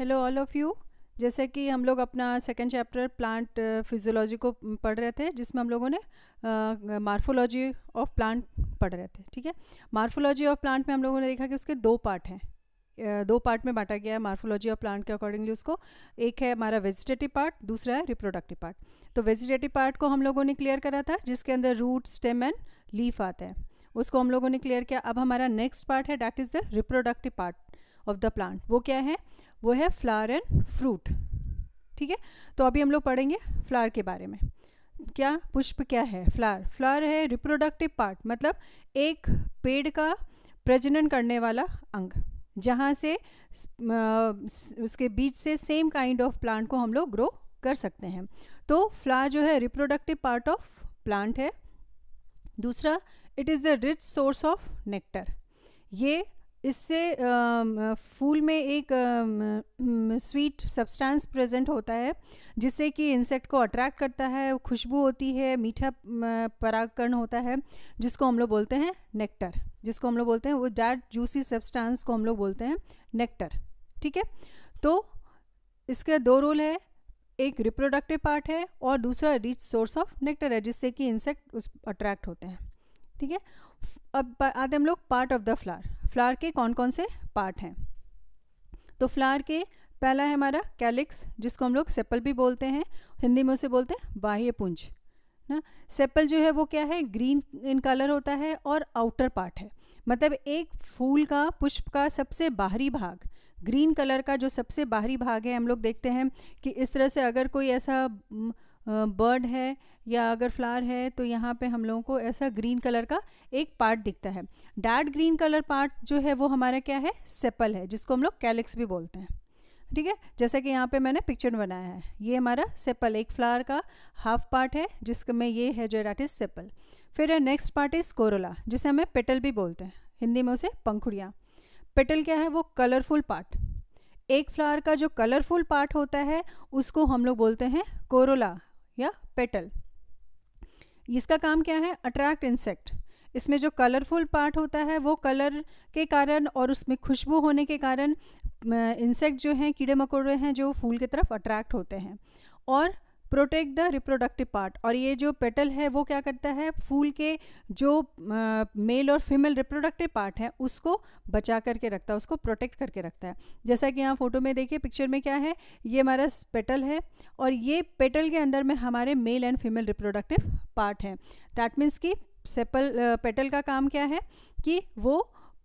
hello all of you जैसे कि हम लोग अपना सेकेंड चैप्टर प्लांट फिजियोलॉजी को mm, पढ़ रहे थे जिसमें हम लोगों ने मार्फोलॉजी ऑफ प्लांट पढ़ रहे थे ठीक है मार्फोलॉजी ऑफ प्लांट में हम लोगों ने देखा कि उसके दो पार्ट हैं uh, दो पार्ट में बांटा गया है मार्फोलॉजी ऑफ प्लांट के अकॉर्डिंगली उसको एक है हमारा वेजिटेटिव पार्ट दूसरा है रिप्रोडक्टिव पार्ट तो वेजिटेटिव पार्ट को हम लोगों ने क्लियर करा था जिसके अंदर रूट स्टेम एंड लीफ आते हैं उसको हम लोगों ने क्लियर किया अब हमारा नेक्स्ट पार्ट है that is the reproductive part of the plant वो क्या है वो है फ्लावर एंड फ्रूट ठीक है तो अभी हम लोग पढ़ेंगे फ्लावर के बारे में क्या पुष्प क्या है फ्लावर फ्लावर है रिप्रोडक्टिव पार्ट मतलब एक पेड़ का प्रजनन करने वाला अंग जहाँ से उसके बीच से सेम काइंड ऑफ प्लांट को हम लोग ग्रो कर सकते हैं तो फ्लावर जो है रिप्रोडक्टिव पार्ट ऑफ प्लांट है दूसरा it is the rich source of nectar ये इससे फूल में एक स्वीट सब्सटेंस प्रेजेंट होता है जिससे कि इंसेक्ट को अट्रैक्ट करता है खुशबू होती है मीठा परागकण होता है जिसको हम लोग बोलते हैं नेक्टर जिसको हम लोग बोलते हैं वो डैट जूसी सब्सटेंस को हम लोग बोलते हैं नेक्टर ठीक है तो इसके दो रोल है एक रिप्रोडक्टिव पार्ट है और दूसरा रिच सोर्स ऑफ नेक्टर है जिससे कि इंसेक्ट उस अट्रैक्ट होते हैं ठीक है अब आते हम लोग part of the flower flower के कौन कौन से पार्ट हैं तो फ्लावर के पहला है हमारा कैलिक्स जिसको हम लोग सेप्पल भी बोलते हैं हिंदी में उसे बोलते हैं बाह्य पुंज ना सेप्पल जो है वो क्या है ग्रीन इन कलर होता है और आउटर पार्ट है मतलब एक फूल का पुष्प का सबसे बाहरी भाग ग्रीन कलर का जो सबसे बाहरी भाग है हम लोग देखते हैं कि इस तरह से अगर कोई ऐसा बर्ड है या अगर फ्लावर है तो यहाँ पे हम लोगों को ऐसा ग्रीन कलर का एक पार्ट दिखता है डार्क ग्रीन कलर पार्ट जो है वो हमारा क्या है सेपल है जिसको हम लोग कैलिक्स भी बोलते हैं ठीक है जैसे कि यहाँ पे मैंने पिक्चर बनाया है ये हमारा सेपल एक फ्लावर का हाफ पार्ट है जिसमें ये है जो डैट इज़ सेपल फिर नेक्स्ट पार्ट इज़ कोरोला जिसे हमें पेटल भी बोलते हैं हिंदी में उसे पंखुड़ियाँ पेटल क्या है वो कलरफुल पार्ट एक फ्लावर का जो कलरफुल पार्ट होता है उसको हम लोग बोलते हैं कोरोला या पेटल इसका काम क्या है अट्रैक्ट इंसेक्ट इसमें जो कलरफुल पार्ट होता है वो कलर के कारण और उसमें खुशबू होने के कारण इंसेक्ट जो हैं कीड़े मकोड़े हैं जो फूल की तरफ अट्रैक्ट होते हैं और प्रोटेक्ट द रिप्रोडक्टिव पार्ट और ये जो पेटल है वो क्या करता है फूल के जो मेल और फीमेल रिप्रोडक्टिव पार्ट है उसको बचा करके रखता है उसको प्रोटेक्ट करके रखता है जैसा कि यहाँ फोटो में देखिए पिक्चर में क्या है ये हमारा पेटल है और ये पेटल के अंदर में हमारे male and female reproductive part है डैट मीन्स कि सेपल पेटल का काम क्या है कि वो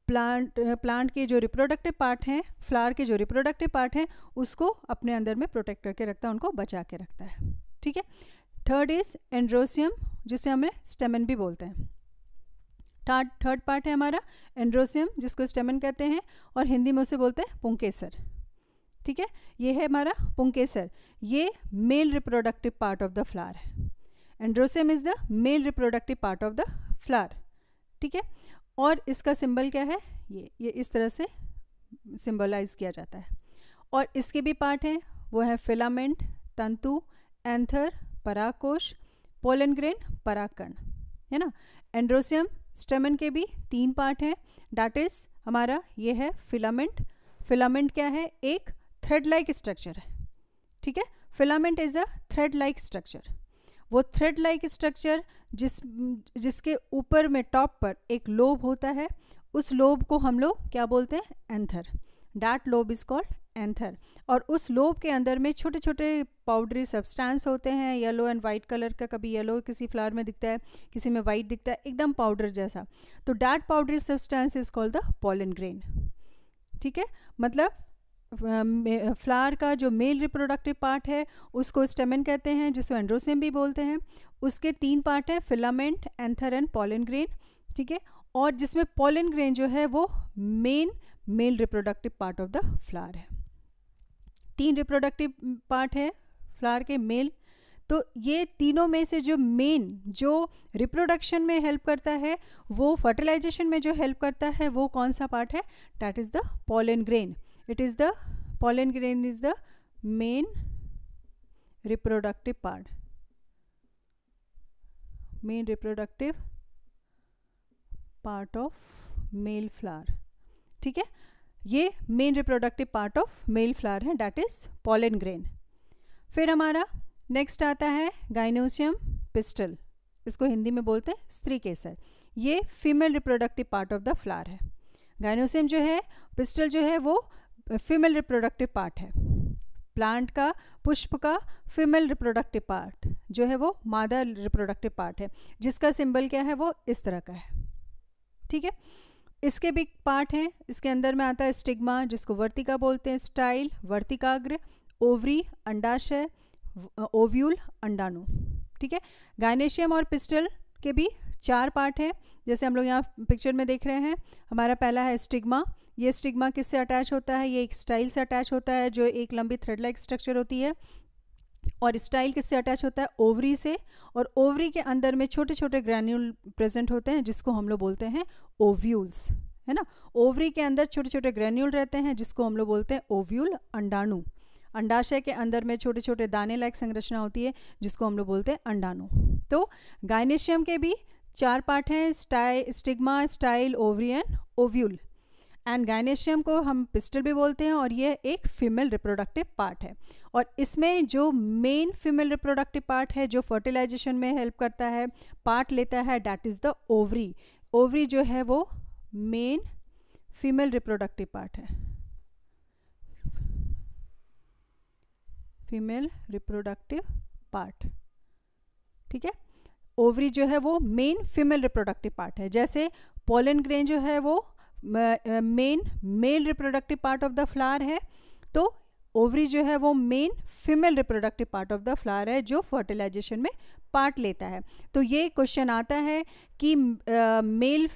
प्लांट प्लांट के जो रिप्रोडक्टिव पार्ट हैं फ्लावर के जो रिप्रोडक्टिव पार्ट हैं उसको अपने अंदर में प्रोटेक्ट करके रखता है उनको बचा के रखता है ठीक है थर्ड इज एंड्रोसियम जिसे हमें स्टेमन भी बोलते हैं थर्ड थर्ड पार्ट है हमारा एंड्रोसियम जिसको स्टेमन कहते हैं और हिंदी में उसे बोलते हैं पुंकेसर ठीक है ये है हमारा पुंकेसर ये male reproductive part of the flower है androecium is the male reproductive part of the flower ठीक है और इसका सिंबल क्या है ये ये इस तरह से सिंबलाइज किया जाता है और इसके भी पार्ट हैं वो है फिलामेंट तंतु एंथर पराकोश पोलन ग्रेन है ना एंड्रोसियम स्टेमन के भी तीन पार्ट हैं डाटिस हमारा ये है फिलामेंट फिलामेंट क्या है एक थ्रेड लाइक स्ट्रक्चर है ठीक है filament is a thread like structure वो थ्रेड लाइक स्ट्रक्चर जिस जिसके ऊपर में टॉप पर एक लोब होता है उस लोब को हम लोग क्या बोलते हैं एंथर डार्ट लोब इज कॉल्ड एंथर और उस लोब के अंदर में छोटे छोटे पाउडरी सब्सटेंस होते हैं येलो एंड वाइट कलर का कभी येलो किसी फ्लावर में दिखता है किसी में वाइट दिखता है एकदम पाउडर जैसा तो डार्ट powdery substance is called the pollen grain ठीक है मतलब फ्लावर का जो मेल रिप्रोडक्टिव पार्ट है उसको स्टेमन कहते हैं जिसको एंड्रोसियम भी बोलते हैं उसके तीन पार्ट हैं filament anther and pollen grain ठीक है और जिसमें पॉलन ग्रेन जो है वो main male reproductive part of the flower है तीन रिप्रोडक्टिव पार्ट है फ्लावर के मेल तो ये तीनों में से जो मेन जो रिप्रोडक्शन में हेल्प करता है वो फर्टिलाइजेशन में जो हेल्प करता है वो कौन सा पार्ट है that is the pollen grain it is the pollen grain is the main reproductive part main reproductive part of male flower ठीक है ये main reproductive part of male flower है डैट इज पोलन ग्रेन फिर हमारा next आता है gynoecium pistol इसको हिंदी में बोलते हैं स्त्री केसर ये female reproductive part of the flower है गाइनोसियम जो है पिस्टल जो है वो फीमेल रिप्रोडक्टिव पार्ट है प्लांट का पुष्प का फीमेल रिप्रोडक्टिव पार्ट जो है वो मादा रिप्रोडक्टिव पार्ट है जिसका सिंबल क्या है वो इस तरह का है ठीक है इसके भी पार्ट हैं इसके अंदर में आता है स्टिग्मा जिसको वर्तिका बोलते हैं स्टाइल वर्तिकाग्र ओवरी अंडाशय ओव्यूल अंडाणु ठीक है गायनेशियम और पिस्टल के भी चार पार्ट हैं जैसे हम लोग यहाँ पिक्चर में देख रहे हैं हमारा पहला है स्टिग्मा ये स्टिग्मा किससे अटैच होता है ये एक स्टाइल से अटैच होता है जो एक लंबी थ्रेड लाइक स्ट्रक्चर होती है और स्टाइल किससे अटैच होता है ओवरी से और ओवरी के अंदर में छोटे छोटे ग्रैन्यूल प्रेजेंट होते हैं जिसको हम लोग बोलते हैं ओव्यूल्स है ना ओवरी के अंदर छोटे छोटे ग्रैन्यूल रहते हैं जिसको हम लोग बोलते हैं ओव्यूल अंडाणु अंडाशय के अंदर में छोटे छोटे दाने लायक संरचना होती है जिसको हम लोग बोलते हैं अंडाणु तो गायनेशियम के भी चार पार्ट हैं sty stigma style ovarian ovule and gynoecium को हम पिस्टल भी बोलते हैं और ये एक फीमेल रिप्रोडक्टिव पार्ट है और इसमें जो मेन फीमेल रिप्रोडक्टिव पार्ट है जो फर्टिलाइजेशन में हेल्प करता है पार्ट लेता है that is the ovary ovary जो है वो मेन फीमेल रिप्रोडक्टिव पार्ट है फीमेल रिप्रोडक्टिव पार्ट ठीक है ओवरी जो है वो मेन फीमेल रिप्रोडक्टिव पार्ट है जैसे पोलन ग्रेन जो है वो main male reproductive part of the flower है तो ओवरी जो है वो main female reproductive part of the flower है जो फर्टिलाइजेशन में पार्ट लेता है तो ये क्वेश्चन आता है कि मेल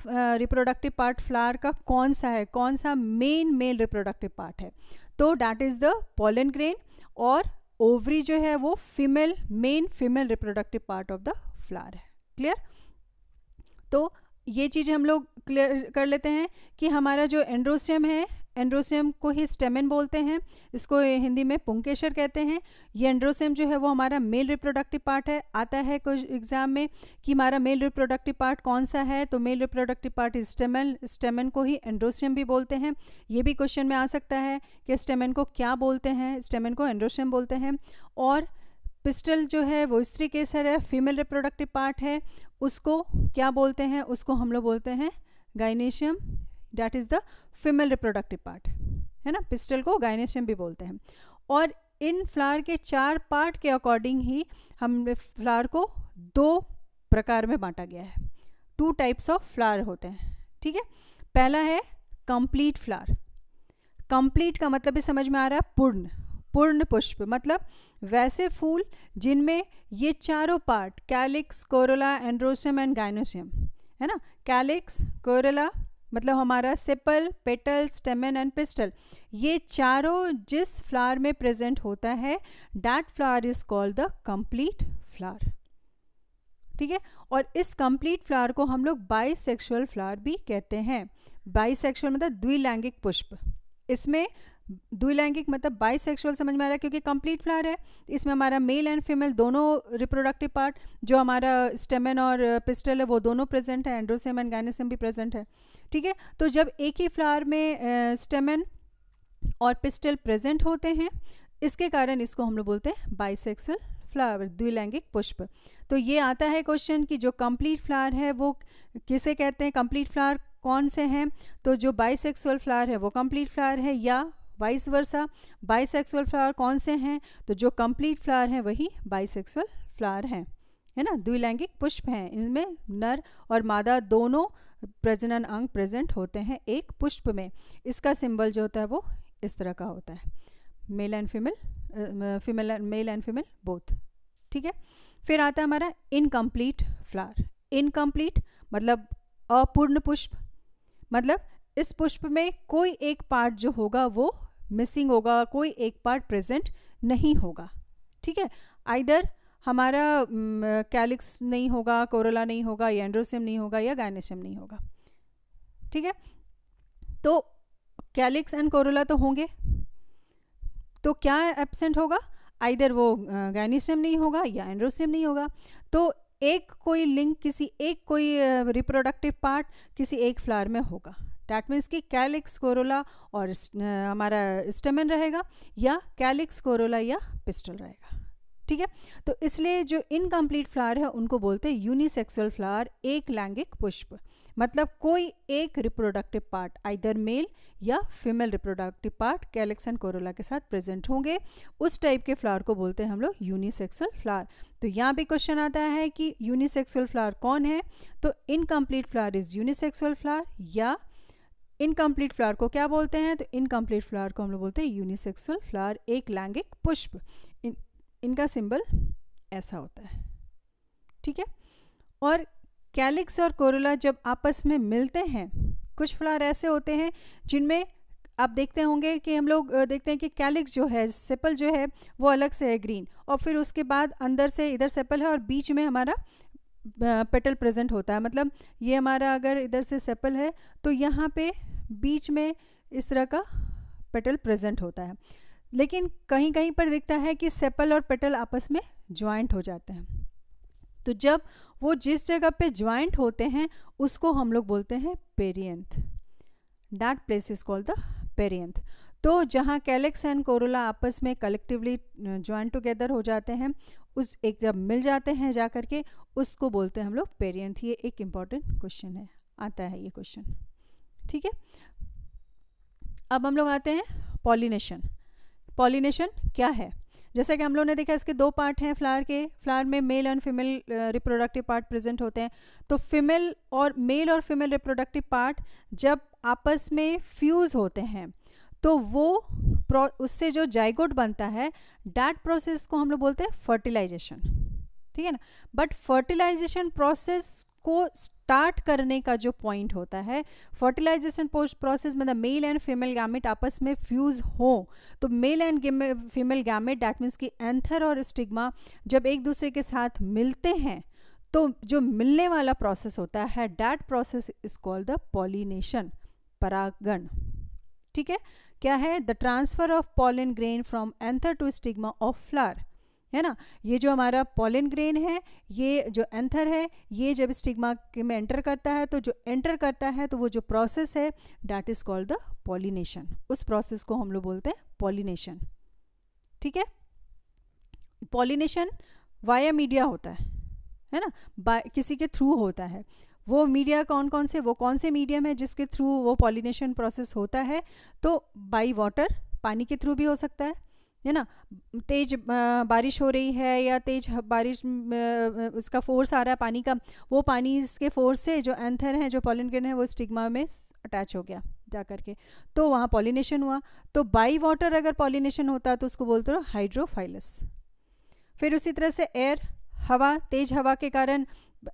रिप्रोडक्टिव पार्ट फ्लावर का कौन सा है कौन सा मेन मेल रिप्रोडक्टिव पार्ट है तो that is the pollen grain और ओवरी जो है वो female main female reproductive part of the flower है क्लियर तो ये चीज़ हम लोग क्लियर कर लेते हैं कि हमारा जो एंड्रोसियम है एंड्रोसियम को ही स्टेमिन बोलते हैं इसको हिंदी में पुंकेशर कहते हैं ये एंड्रोसियम जो है वो हमारा मेल रिप्रोडक्टिव पार्ट है आता है कुछ एग्जाम में कि हमारा मेल रिप्रोडक्टिव पार्ट कौन सा है तो male reproductive part stamen stamen को ही एंड्रोसियम भी बोलते हैं ये भी क्वेश्चन में आ सकता है कि स्टेमन को क्या बोलते हैं स्टेमन को एंड्रोसियम बोलते हैं और पिस्टल जो है वो स्त्री केसर है फीमेल रिप्रोडक्टिव पार्ट है उसको क्या बोलते हैं उसको हम लोग बोलते हैं gynoecium that is the female reproductive part है ना पिस्टल को गाइनेशियम भी बोलते हैं और इन फ्लावर के चार पार्ट के अकॉर्डिंग ही हम फ्लावर को दो प्रकार में बांटा गया है टू टाइप्स ऑफ फ्लावर होते हैं ठीक है पहला है कंप्लीट फ्लावर कंप्लीट का मतलब भी समझ में आ रहा है पूर्ण पूर्ण पुष्प मतलब वैसे फूल जिनमें ये चारों part calyx corolla androecium and gynoecium है ना कैलिक्स कोरोला मतलब हमारा sepal petal stamen and pistil ये चारों जिस फ्लावर में प्रेजेंट होता है that flower is called the complete flower ठीक है और इस कंप्लीट फ्लावर को हम लोग बाईसेक्सुअल फ्लावर भी कहते हैं बाईसेक्सुअल मतलब द्विलैंगिक पुष्प इसमें द्विलैंगिक मतलब बाइसेक्सुअल समझ में आ रहा है क्योंकि कंप्लीट फ्लावर है इसमें हमारा मेल एंड फीमेल दोनों रिप्रोडक्टिव पार्ट जो हमारा स्टेमन और पिस्टल है वो दोनों प्रेजेंट है एंड्रोसेम एंड गैनिसम भी प्रेजेंट है ठीक है तो जब एक ही फ्लावर में स्टेमन और पिस्टल प्रेजेंट होते हैं इसके कारण इसको हम लोग बोलते हैं बाइसेक्सुअल फ्लावर द्विलैंगिक पुष्प तो ये आता है क्वेश्चन कि जो कंप्लीट फ्लावर है वो किसे कहते हैं कंप्लीट फ्लावर कौन से हैं तो जो बाइसेक्सुअल फ्लावर है वो कंप्लीट फ्लावर है या वाइस वर्सा बाइसेक्सुअल फ्लावर कौन से हैं तो जो कंप्लीट फ्लावर हैं वही बाइसेक्सुअल फ्लावर हैं है ना द्विलैंगिक पुष्प हैं इनमें नर और मादा दोनों प्रजनन अंग प्रेजेंट होते हैं एक पुष्प में इसका सिंबल जो होता है वो इस तरह का होता है male and female female male and female both ठीक है फिर आता है हमारा इनकम्प्लीट फ्लावर इनकम्प्लीट मतलब अपूर्ण पुष्प मतलब इस पुष्प में कोई एक पार्ट जो होगा वो मिसिंग होगा कोई एक पार्ट प्रेजेंट नहीं होगा ठीक है आइदर हमारा कैलिक्स नहीं होगा कोरोला नहीं होगा या एंड्रोसियम नहीं होगा या गायनेशियम नहीं होगा ठीक है तो कैलिक्स एंड कोरोला तो होंगे तो क्या एबसेंट होगा आइदर वो गायनेशियम नहीं होगा या एंड्रोसियम नहीं होगा तो एक कोई लिंक किसी एक कोई रिप्रोडक्टिव पार्ट किसी एक फ्लावर में होगा डैट मीन्स कि कैलिक्स कोरोला और हमारा स्टेमन रहेगा या कैलिक्स कोरोला या पिस्टल रहेगा ठीक है तो इसलिए जो इनकम्प्लीट फ्लावर है उनको बोलते हैं यूनिसेक्सुअल फ्लावर एक लैंगिक पुष्प मतलब कोई एक रिप्रोडक्टिव पार्ट आइदर मेल या female reproductive part calyx and corolla के साथ प्रेजेंट होंगे उस टाइप के फ्लावर को बोलते हैं हम लोग यूनिसेक्सुअल फ्लावर तो यहाँ भी क्वेश्चन आता है कि यूनिसेक्सुअल फ्लावर कौन है तो incomplete flower is unisexual flower या इनकम्प्लीट फ्लावर को क्या बोलते हैं तो इनकम्प्लीट फ्लावर को हम लोग बोलते हैं यूनिसेक्सुअल फ्लावर एक लैंगिक पुष्प इन, इनका सिंबल ऐसा होता है ठीक है और कैलिक्स और कोरोला जब आपस में मिलते हैं कुछ फ्लावर ऐसे होते हैं जिनमें आप देखते होंगे कि हम लोग देखते हैं कि कैलिक्स जो है सेपल जो है वो अलग से है ग्रीन और फिर उसके बाद अंदर से इधर सेपल है और बीच में हमारा पेटल प्रेजेंट होता है मतलब ये हमारा अगर इधर से सेपल है तो यहाँ पे बीच में इस तरह का पेटल प्रेजेंट होता है लेकिन कहीं कहीं पर दिखता है कि सेपल और पेटल आपस में ज्वाइंट हो जाते हैं तो जब वो जिस जगह पे ज्वाइंट होते हैं उसको हम लोग बोलते हैं perianth that place is called the perianth तो जहाँ कैलेक्स एंड कोरोला आपस में कलेक्टिवली ज्वाइंट टुगेदर हो जाते हैं उस एक जब मिल जाते हैं जा करके उसको बोलते हैं हम लोग पेरियंथ ये एक इम्पॉर्टेंट क्वेश्चन है आता है ये क्वेश्चन ठीक है अब हम लोग आते हैं पॉलिनेशन पॉलिनेशन क्या है जैसे कि हम लोगों ने देखा इसके दो पार्ट हैं फ्लावर के फ्लावर में male and female reproductive part present होते हैं तो फीमेल और मेल और फीमेल रिप्रोडक्टिव पार्ट जब आपस में फ्यूज़ होते हैं तो वो उससे जो जाइगोट बनता है डैट प्रोसेस को हम लोग बोलते हैं फर्टिलाइजेशन ठीक है ना बट फर्टिलाइजेशन प्रोसेस को स्टार्ट करने का जो पॉइंट होता है फर्टिलाइजेशन प्रोसेस मतलब मेल एंड फीमेल गैमेट आपस में फ्यूज हो तो male and female gamete that means कि एंथर और स्टिग्मा जब एक दूसरे के साथ मिलते हैं तो जो मिलने वाला प्रोसेस होता है that process is called the pollination परागण ठीक है क्या है the transfer of pollen grain from anther to stigma of flower है ना ये जो हमारा पॉलिन ग्रेन है ये जो एंथर है ये जब स्टिग्मा में एंटर करता है तो जो एंटर करता है तो वो जो प्रोसेस है that is called the pollination उस प्रोसेस को हम लोग बोलते हैं पॉलिनेशन ठीक है पॉलिनेशन वाया मीडिया होता है है ना बाय किसी के थ्रू होता है वो मीडिया कौन कौन से वो कौन से मीडियम है जिसके थ्रू वो पॉलिनेशन प्रोसेस होता है तो बाई वाटर पानी के थ्रू भी हो सकता है है ना तेज बारिश हो रही है या तेज बारिश उसका फोर्स आ रहा है पानी का वो पानी इसके फोर्स से जो एंथर है जो पॉलिनग्रेन है वो स्टिग्मा में अटैच हो गया जा करके तो वहाँ पॉलिनेशन हुआ तो बाई वाटर अगर पॉलिनेशन होता तो उसको बोलते हो हाइड्रोफाइलस फिर उसी तरह से एयर हवा तेज हवा के कारण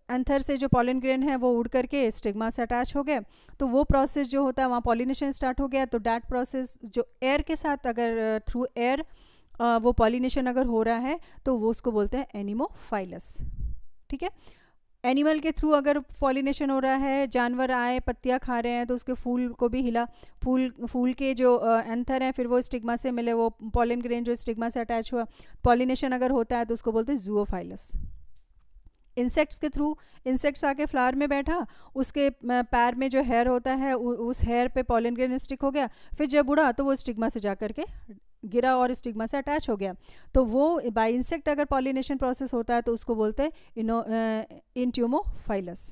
एंथर से जो पॉलिन ग्रेन है वो उड़ करके स्टिग्मा से अटैच हो गए तो वो प्रोसेस जो होता है वहाँ पॉलिनेशन स्टार्ट हो गया तो डैट प्रोसेस जो एयर के साथ अगर थ्रू एयर वो पॉलिनेशन अगर हो रहा है तो वो उसको बोलते हैं एनिमोफाइलस ठीक है एनिमल के थ्रू अगर पॉलिनेशन हो रहा है जानवर आए पत्तियाँ खा रहे हैं तो उसके फूल को भी हिला फूल फूल के जो एंथर हैं फिर वो स्टिग्मा से मिले वो पॉलिन ग्रेन जो स्टिग्मा से अटैच हुआ पॉलिनेशन अगर होता है तो उसको बोलते हैं जूओफाइलस इंसेक्ट्स के थ्रू इंसेक्ट्स आके फ्लावर में बैठा उसके पैर में जो हेयर होता है उस हेयर पे पॉलिन ग्रेन स्टिक हो गया फिर जब उड़ा तो वो स्टिग्मा से जा करके गिरा और स्टिग्मा से अटैच हो गया तो वो बाय इंसेक्ट अगर पॉलिनेशन प्रोसेस होता है तो उसको बोलते हैं इन ट्यूमोफाइलस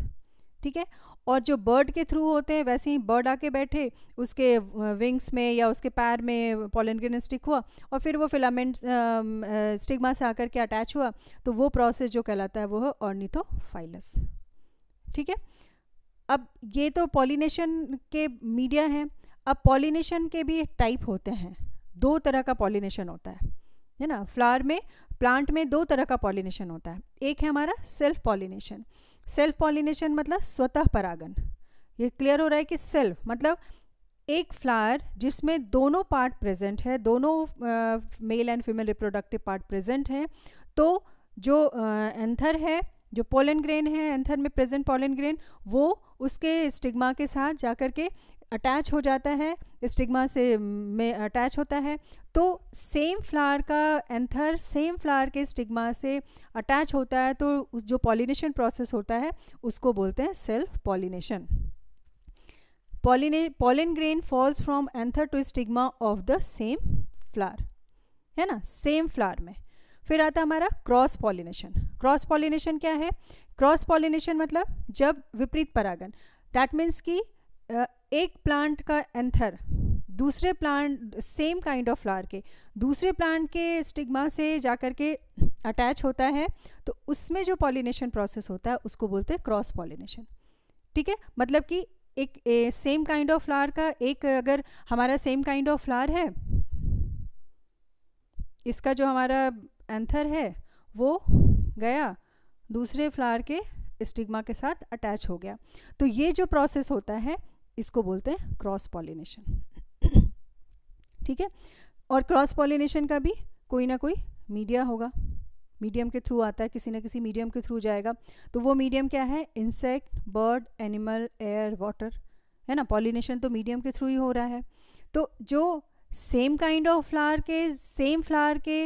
ठीक है और जो बर्ड के थ्रू होते हैं वैसे ही बर्ड आके बैठे उसके विंग्स में या उसके पैर में पोलन ग्रेन स्टिक हुआ और फिर वो फिलामेंट स्टिग्मा से आकर के अटैच हुआ तो वो प्रोसेस जो कहलाता है वो है ऑर्निथोफाइलस ठीक है अब ये तो पॉलिनेशन के मीडिया हैं अब पॉलिनेशन के भी टाइप होते हैं दो तरह का पॉलिनेशन होता है है ना फ्लावर में प्लांट में दो तरह का पॉलिनेशन होता है एक है हमारा सेल्फ पॉलिनेशन सेल्फ पॉलिनेशन मतलब स्वतः परागन ये क्लियर हो रहा है कि सेल्फ मतलब एक फ्लावर जिसमें दोनों पार्ट प्रेजेंट है दोनों male and female reproductive part present है तो जो एंथर है जो पोलन ग्रेन है एंथर में प्रेजेंट पोलन ग्रेन वो उसके स्टिग्मा के साथ जाकर के अटैच हो जाता है स्टिग्मा से में अटैच होता है तो सेम फ्लावर का एंथर सेम फ्लावर के स्टिग्मा से अटैच होता है तो जो पॉलिनेशन प्रोसेस होता है उसको बोलते हैं सेल्फ पॉलिनेशन पॉलिने pollen grain falls from anther to stigma of the same flower है ना सेम फ्लावर में फिर आता हमारा क्रॉस पॉलिनेशन क्रॉस पॉलिनेशन क्या है क्रॉस पॉलिनेशन मतलब जब विपरीत परागन डैट मीन्स कि एक प्लांट का एंथर दूसरे plant same kind of flower के दूसरे प्लांट के स्टिग्मा से जा कर के अटैच होता है तो उसमें जो पॉलिनेशन प्रोसेस होता है उसको बोलते हैं क्रॉस पॉलिनेशन ठीक है मतलब कि एक सेम काइंड ऑफ फ्लावर का एक अगर हमारा सेम काइंड ऑफ फ्लावर है इसका जो हमारा एंथर है वो गया दूसरे फ्लावर के स्टिग्मा के साथ अटैच हो गया तो ये जो प्रोसेस होता है इसको बोलते हैं क्रॉस पॉलिनेशन ठीक है और क्रॉस पॉलिनेशन का भी कोई ना कोई मीडिया होगा मीडियम के थ्रू आता है किसी ना किसी मीडियम के थ्रू जाएगा तो वो मीडियम क्या है insect bird animal air water है ना पॉलिनेशन तो मीडियम के थ्रू ही हो रहा है तो जो सेम काइंड ऑफ फ्लावर के सेम फ्लावर के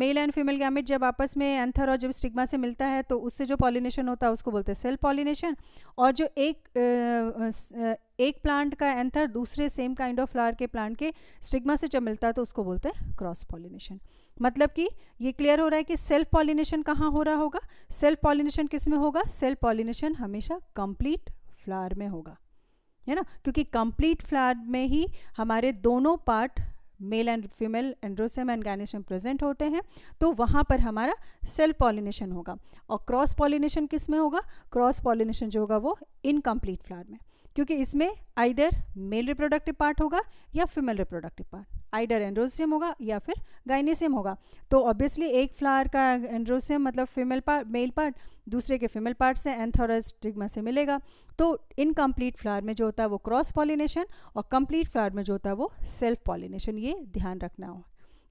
मेल एंड फीमेल गैमेट जब आपस में एंथर और जब स्टिग्मा से मिलता है तो उससे जो पॉलिनेशन होता है उसको बोलते हैं सेल्फ पॉलिनेशन और जो एक एक प्लांट का एंथर दूसरे सेम काइंड ऑफ फ्लावर के प्लांट के स्टिग्मा से जब मिलता है तो उसको बोलते हैं क्रॉस पॉलिनेशन मतलब कि ये क्लियर हो रहा है कि सेल्फ पॉलिनेशन कहाँ हो रहा होगा सेल्फ पॉलिनेशन किस में होगा सेल्फ पॉलिनेशन हमेशा कंप्लीट फ्लावर में होगा है ना क्योंकि कंप्लीट फ्लावर में ही हमारे दोनों part male and female androecium and gynoecium present होते हैं तो वहाँ पर हमारा सेल्फ पॉलिनेशन होगा और क्रॉस पॉलिनेशन किस में होगा क्रॉस पॉलिनेशन जो होगा वो इनकम्प्लीट फ्लावर में क्योंकि इसमें आइदर मेल रिप्रोडक्टिव पार्ट होगा या female reproductive part either androecium होगा या फिर गाइनेसियम होगा तो ऑब्वियसली एक फ्लावर का एंड्रोसियम मतलब फीमेल पार्ट मेल पार्ट दूसरे के फीमेल पार्ट से एंथोरस स्टिग्मा से मिलेगा तो इनकम्प्लीट फ्लावर में जो होता है वो क्रॉस पॉलिनेशन और कंप्लीट फ्लावर में जो होता है वो सेल्फ पॉलिनेशन ये ध्यान रखना हो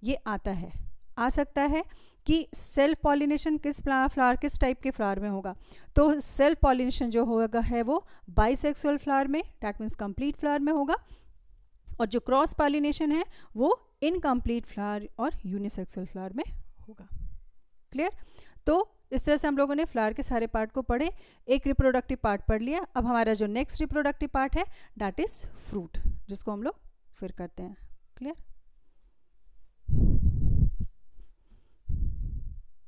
ये आता है आ सकता है कि सेल्फ पॉलिनेशन किस फ्लावर किस टाइप के फ्लावर में होगा तो सेल्फ पॉलिनेशन जो होगा है वो बाइसेक्सुअल फ्लावर में डैट मीन्स कंप्लीट फ्लावर में होगा और जो क्रॉस पॉलिनेशन है वो इनकम्प्लीट फ्लावर और यूनिसेक्सुअल फ्लावर में होगा क्लियर तो इस तरह से हम लोगों ने फ्लावर के सारे पार्ट को पढ़े एक रिप्रोडक्टिव पार्ट पढ़ लिया अब हमारा जो नेक्स्ट रिप्रोडक्टिव पार्ट है डैट इज़ फ्रूट जिसको हम लोग फिर करते हैं क्लियर